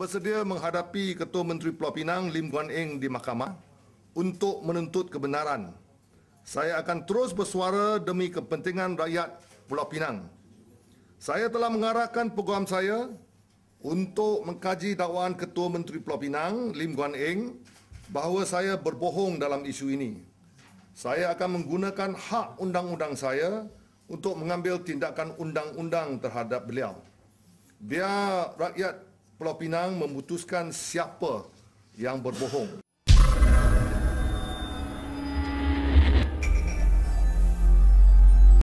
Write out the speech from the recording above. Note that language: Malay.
bersedia menghadapi Ketua Menteri Pulau Pinang Lim Guan Eng di mahkamah untuk menuntut kebenaran. Saya akan terus bersuara demi kepentingan rakyat Pulau Pinang. Saya telah mengarahkan peguam saya untuk mengkaji dakwaan Ketua Menteri Pulau Pinang Lim Guan Eng bahawa saya berbohong dalam isu ini. Saya akan menggunakan hak undang-undang saya untuk mengambil tindakan undang-undang terhadap beliau. Biar rakyat Pulau Pinang memutuskan siapa yang berbohong.